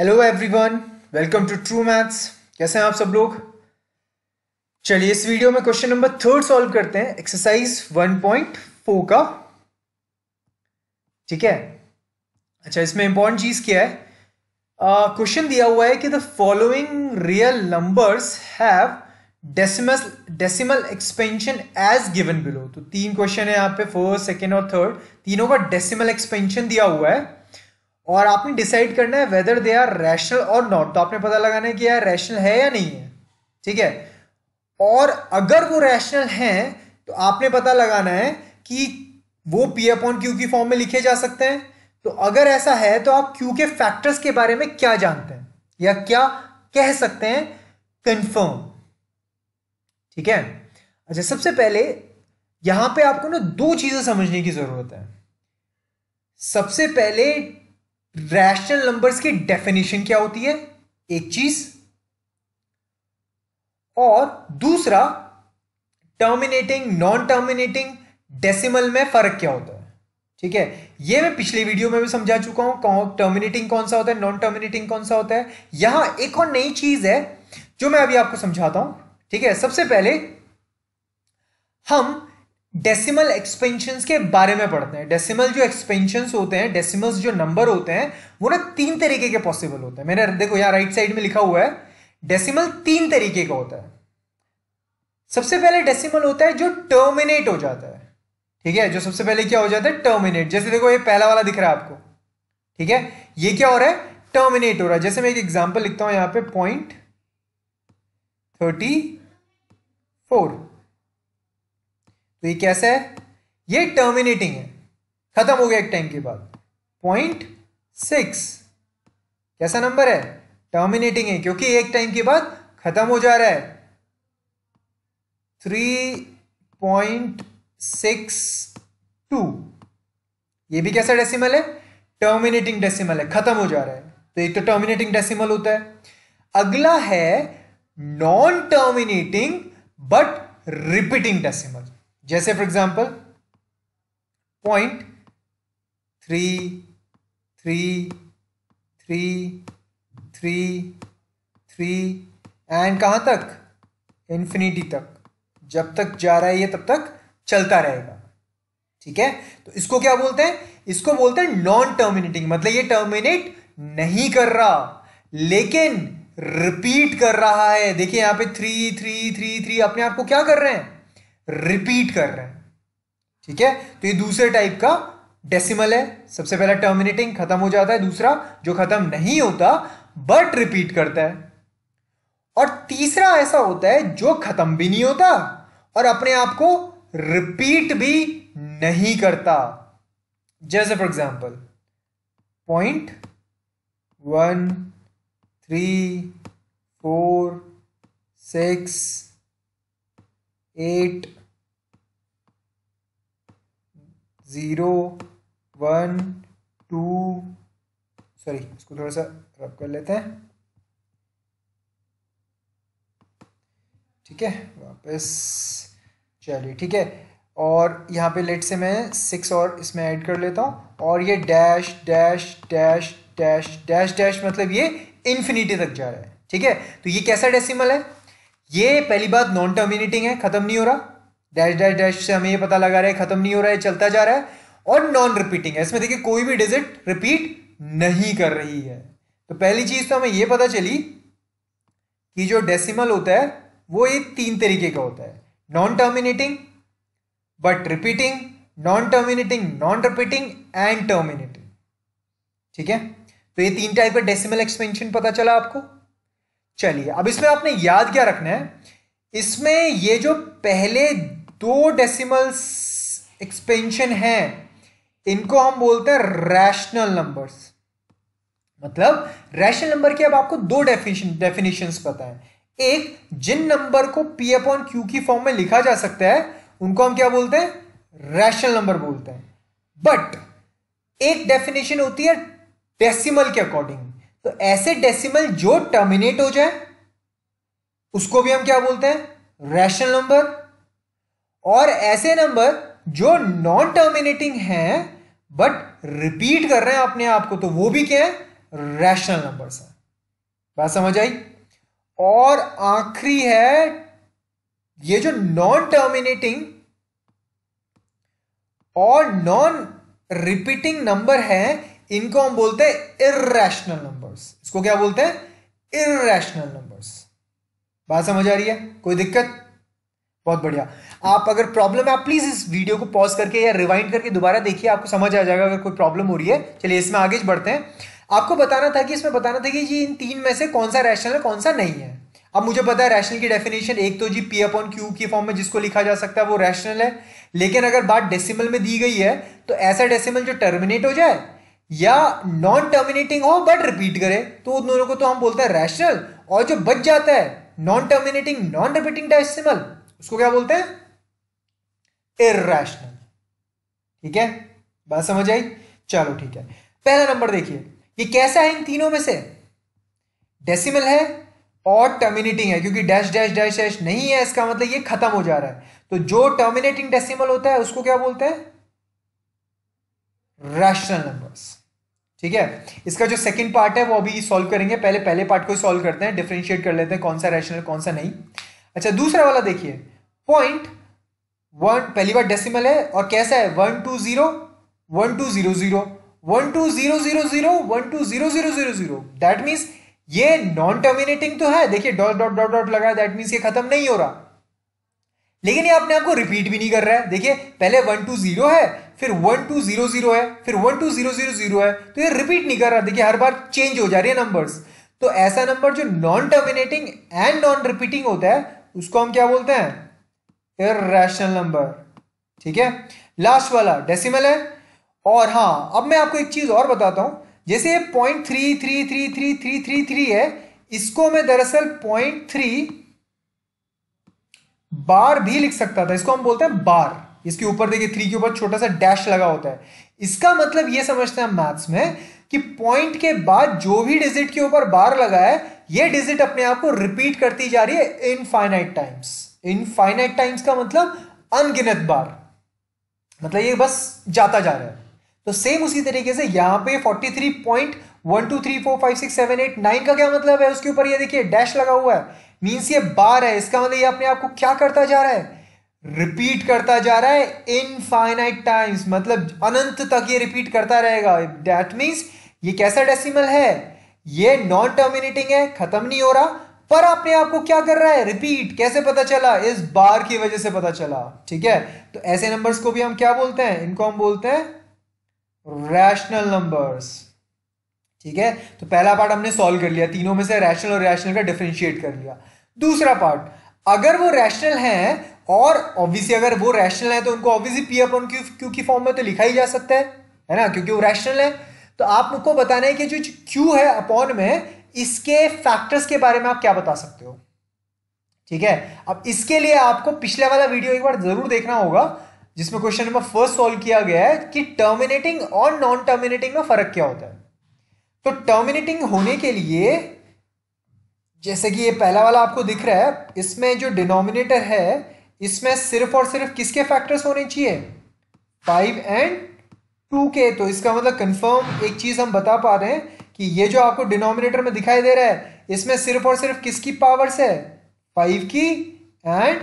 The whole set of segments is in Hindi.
hello everyone welcome to True Maths कैसे हैं आप सब लोग चलिए इस वीडियो में क्वेश्चन नंबर थर्ड सॉल्व करते हैं एक्सरसाइज 1.4 का ठीक है अच्छा इसमें इंपॉर्टेंट चीज क्या है क्वेश्चन uh, दिया हुआ है कि the following real numbers have decimal decimal expansion as given below तो तीन क्वेश्चन है यहाँ पे फर्स्ट सेकेंड और थर्ड तीनों का डेसिमल एक्सपेंशन दिया हुआ है और आपने डिसाइड करना है वेदर दे आर रैशनल और नॉट तो आपने पता लगाना है कि यार रैशनल है या नहीं है ठीक है और अगर वो रैशनल हैं तो आपने पता लगाना है कि वो पी एफ ऑन क्यू की फॉर्म में लिखे जा सकते हैं तो अगर ऐसा है तो आप क्यू के फैक्टर्स के बारे में क्या जानते हैं या क्या कह सकते हैं कंफर्म ठीक है अच्छा सबसे पहले यहां पे आपको ना दो चीजें समझने की जरूरत है सबसे पहले रैशनल नंबर्स की डेफिनेशन क्या होती है एक चीज और दूसरा टर्मिनेटिंग नॉन टर्मिनेटिंग डेसिमल में फर्क क्या होता है ठीक है ये मैं पिछले वीडियो में भी समझा चुका हूं टर्मिनेटिंग कौन सा होता है नॉन टर्मिनेटिंग कौन सा होता है यहां एक और नई चीज है जो मैं अभी आपको समझाता हूं ठीक है सबसे पहले हम डेसिमल एक्सपेंशन के बारे में पढ़ते हैं डेसिमल जो एक्सपेंशन होते हैं डेसिमल्स जो नंबर होते हैं वो ना तीन तरीके के पॉसिबल होते हैं मैंने देखो यहां राइट साइड में लिखा हुआ है डेसिमल तीन तरीके का होता है सबसे पहले डेसिमल होता है जो टर्मिनेट हो जाता है ठीक है जो सबसे पहले क्या हो जाता है टर्मिनेट जैसे देखो ये पहला वाला दिख रहा है आपको ठीक है ये क्या हो रहा है टर्मिनेट हो रहा है जैसे मैं एक एग्जाम्पल लिखता हूं यहां पे पॉइंट थर्टी फोर तो ये कैसा है ये टर्मिनेटिंग है खत्म हो गया एक टाइम के बाद पॉइंट सिक्स कैसा नंबर है टर्मिनेटिंग है क्योंकि एक टाइम के बाद खत्म हो जा रहा है थ्री पॉइंट सिक्स टू ये भी कैसा डेसिमल है टर्मिनेटिंग डेसिमल है खत्म हो जा रहा है तो एक तो टर्मिनेटिंग डेसिमल होता है अगला है non terminating but repeating decimal जैसे for example point three three three three three and कहाँ तक इन्फिनिटी तक जब तक जा रहा है ये तब तक चलता रहेगा ठीक है तो इसको क्या बोलते हैं इसको बोलते हैं नॉन टर्मिनेटिंग मतलब ये टर्मिनेट नहीं कर रहा लेकिन रिपीट कर रहा है देखिए यहां पे थ्री थ्री थ्री थ्री अपने आप को क्या कर रहे हैं रिपीट कर रहे हैं ठीक है तो ये दूसरे टाइप का डेसिमल है सबसे पहला टर्मिनेटिंग खत्म हो जाता है दूसरा जो खत्म नहीं होता बट रिपीट करता है और तीसरा ऐसा होता है जो खत्म भी नहीं होता और अपने आप को रिपीट भी नहीं करता जैसे for example point one three four six eight zero one two sorry इसको थोड़ा सा रब कर लेते हैं ठीक है वापस चलिए ठीक है और यहाँ पे लेट से मैं सिक्स और इसमें ऐड कर लेता हूँ और ये dash dash dash dash dash dash मतलब ये इन्फिनिटी तक जा रहा है ठीक है तो ये कैसा डेसिमल है ये पहली बात नॉन टर्मिनेटिंग है ख़त्म नहीं हो रहा डैश डैश डैश से हमें ये पता लगा रहा है खत्म नहीं हो रहा है चलता जा रहा है और नॉन रिपीटिंग है इसमें देखिए कोई भी डिजिट रिपीट नहीं कर रही है तो पहली चीज तो हमें यह पता चली कि जो डेसिमल होता है वो ये तीन तरीके का होता है non terminating but repeating non terminating non repeating and terminating ठीक है तो ये तीन टाइप का डेसिमल एक्सपेंशन पता चला आपको चलिए अब इसमें आपने याद क्या रखना है इसमें ये जो पहले दो डेसिमल्स एक्सपेंशन है इनको हम बोलते हैं रैशनल नंबर्स मतलब रैशनल नंबर की अब आपको दो डेफिनेशन डेफिनेशंस पता है एक जिन नंबर को पी एफ ऑन क्यू की फॉर्म में लिखा जा सकता है उनको हम क्या बोलते हैं रैशनल नंबर बोलते हैं बट एक डेफिनेशन होती है डेसिमल के अकॉर्डिंग तो ऐसे डेसिमल जो टर्मिनेट हो जाए उसको भी हम क्या बोलते हैं रैशनल नंबर और ऐसे नंबर जो नॉन टर्मिनेटिंग हैं बट रिपीट कर रहे हैं अपने आप को तो वो भी क्या है रैशनल नंबर्स हैं बात समझ आई और आखिरी है ये जो नॉन टर्मिनेटिंग और नॉन रिपीटिंग नंबर है इनको हम बोलते हैं इरेशनल नंबर्स इसको क्या बोलते हैं इरेशनल नंबर्स बात समझ आ रही है कोई दिक्कत बहुत बढ़िया आप अगर प्रॉब्लम है आप प्लीज इस वीडियो को पॉज करके या रिवाइंड करके दोबारा देखिए आपको समझ आ जाएगा अगर कोई प्रॉब्लम हो रही है चलिए इसमें आगे बढ़ते हैं आपको बताना था कि इसमें बताना था कि ये इन तीन में से कौन सा रैशनल है कौन सा नहीं है अब मुझे पता है रैशनल की डेफिनेशन एक तो जी पी अपॉन क्यू की फॉर्म में जिसको लिखा जा सकता है वो रैशनल है लेकिन अगर बात डेसिमल में दी गई है तो ऐसा डेसिमल जो टर्मिनेट हो जाए या नॉन टर्मिनेटिंग हो बट रिपीट करे तो उन दोनों को तो हम बोलते हैं रैशनल और जो बच जाता है non terminating non repeating decimal उसको क्या बोलते हैं इेशनल ठीक है बात समझ आई चलो ठीक है पहला नंबर देखिए ये कैसा है इन तीनों में से डेसिमल है और टर्मिनेटिंग है क्योंकि डैश डैश डैश डैश नहीं है इसका मतलब ये खत्म हो जा रहा है तो जो टर्मिनेटिंग डेसिमल होता है उसको क्या बोलते हैं रैशनल नंबर्स ठीक है इसका जो सेकंड पार्ट है वो अभी सॉल्व करेंगे पहले पहले पार्ट को सॉल्व करते हैं डिफ्रेंशिएट कर लेते हैं कौन सा रैशनल कौन सा नहीं अच्छा दूसरा वाला देखिए पॉइंट वन पहली बार डेसिमल है और कैसा है one two zero one two zero zero one two zero zero zero one two zero zero zero zero that means ये नॉन टर्मिनेटिंग तो है देखिए डॉट डॉट डॉट डॉट लगा दैट मीन्स ये खत्म नहीं हो रहा लेकिन ये अपने आपको रिपीट भी नहीं कर रहा है देखिए पहले वन टू जीरो है फिर वन टू जीरो जीरो है फिर one two zero zero zero है तो ये रिपीट नहीं कर रहा देखिए हर बार चेंज हो जा रही है नंबर्स तो ऐसा नंबर जो non terminating and non repeating होता है उसको हम क्या बोलते हैं इरेशनल नंबर ठीक है लास्ट वाला डेसिमल है और हाँ अब मैं आपको एक चीज और बताता हूं जैसे point three three three three three three three है इसको मैं दरअसल पॉइंट थ्री बार भी लिख सकता था इसको हम बोलते हैं बार इसके ऊपर देखिए थ्री के ऊपर छोटा सा डैश लगा होता है इसका मतलब ये समझते हैं मैथ्स में कि पॉइंट के बाद जो भी डिजिट के ऊपर बार लगा है ये डिजिट अपने आप को रिपीट करती जा रही है इनफाइनाइट टाइम्स इनफाइनाइट टाइम्स का मतलब अनगिनत बार मतलब ये बस जाता जा रहा है तो सेम उसी तरीके से यहां पे 43.12345678 का क्या मतलब है उसके ऊपर ये देखिए डैश लगा हुआ है मींस ये बार है इसका मतलब ये अपने आप को क्या करता जा रहा है रिपीट करता जा रहा है इनफाइनाइट टाइम्स मतलब अनंत तक ये रिपीट करता रहेगा दैट मींस ये कैसा डेसिमल है ये नॉन टर्मिनेटिंग है खत्म नहीं हो रहा पर अपने आपको क्या कर रहा है रिपीट कैसे पता चला इस बार की वजह से पता चला ठीक है तो ऐसे नंबर्स को भी हम क्या बोलते हैं इनको हम बोलते हैं रैशनल नंबर्स ठीक है तो पहला पार्ट हमने सॉल्व कर लिया तीनों में से रैशनल और रैशनल का डिफ्रेंशिएट कर लिया दूसरा पार्ट अगर वो रैशनल हैं और ऑब्वियसली अगर वो रैशनल है तो उनको obviously p upon q q की फॉर्म में तो लिखा ही जा सकता है है ना क्योंकि वो रैशनल है तो आप मुझको बताना है कि जो क्यू है अपॉन में इसके फैक्टर्स के बारे में आप क्या बता सकते हो ठीक है अब इसके लिए आपको पिछले वाला वीडियो एक बार जरूर देखना होगा जिसमें क्वेश्चन नंबर फर्स्ट सॉल्व किया गया है कि टर्मिनेटिंग और नॉन टर्मिनेटिंग में फर्क क्या होता है तो टर्मिनेटिंग होने के लिए जैसे कि ये पहला वाला आपको दिख रहा है इसमें जो डिनोमिनेटर है इसमें सिर्फ और सिर्फ किसके फैक्टर्स होने चाहिए फाइव एंड टू के तो इसका मतलब कंफर्म एक चीज हम बता पा रहे हैं कि ये जो आपको डिनोमिनेटर में दिखाई दे रहा है इसमें सिर्फ और सिर्फ किसकी पावर्स है फाइव की एंड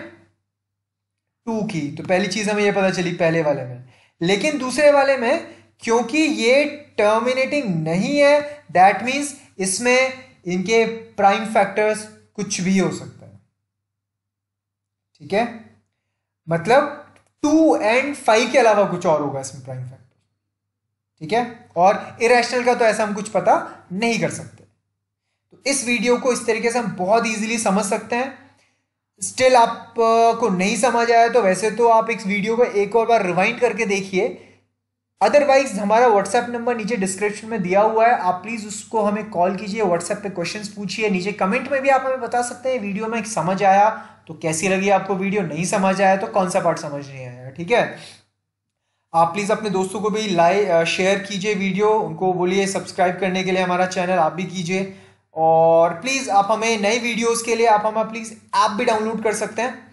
टू की तो पहली चीज हमें ये पता चली पहले वाले में लेकिन दूसरे वाले में क्योंकि ये टर्मिनेटिंग नहीं है दैट मीन्स इसमें इनके प्राइम फैक्टर्स कुछ भी हो सकता है ठीक है मतलब टू एंड फाइव के अलावा कुछ और होगा इसमें प्राइम फैक्टर ठीक है और इरेशनल का तो ऐसा हम कुछ पता नहीं कर सकते तो इस वीडियो को इस तरीके से हम बहुत ईजिली समझ सकते हैं स्टिल आप uh, को नहीं समझ आया तो वैसे तो आप इस वीडियो को एक और बार रिवाइंड करके देखिए अदरवाइज हमारा व्हाट्सएप नंबर नीचे डिस्क्रिप्शन में दिया हुआ है आप प्लीज़ उसको हमें कॉल कीजिए व्हाट्सएप पे क्वेश्चंस पूछिए नीचे कमेंट में भी आप हमें बता सकते हैं वीडियो में समझ आया तो कैसी लगी आपको वीडियो नहीं समझ आया तो कौन सा पार्ट समझ नहीं आया ठीक है आप प्लीज़ अपने दोस्तों को भी लाइक शेयर कीजिए वीडियो उनको बोलिए सब्सक्राइब करने के लिए हमारा चैनल आप भी कीजिए और प्लीज़ आप हमें नई वीडियोस के लिए आप हमें प्लीज़ ऐप भी डाउनलोड कर सकते हैं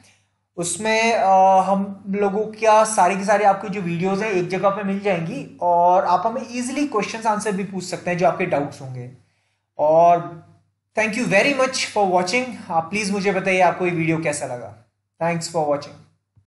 उसमें आ, हम लोगों क्या सारी की सारी आपकी जो वीडियोस हैं एक जगह पे मिल जाएंगी और आप हमें इजीली क्वेश्चन आंसर भी पूछ सकते हैं जो आपके डाउट्स होंगे और thank you very much for watching आप प्लीज़ मुझे बताइए आपको ये वीडियो कैसा लगा थैंक्स फॉर वॉचिंग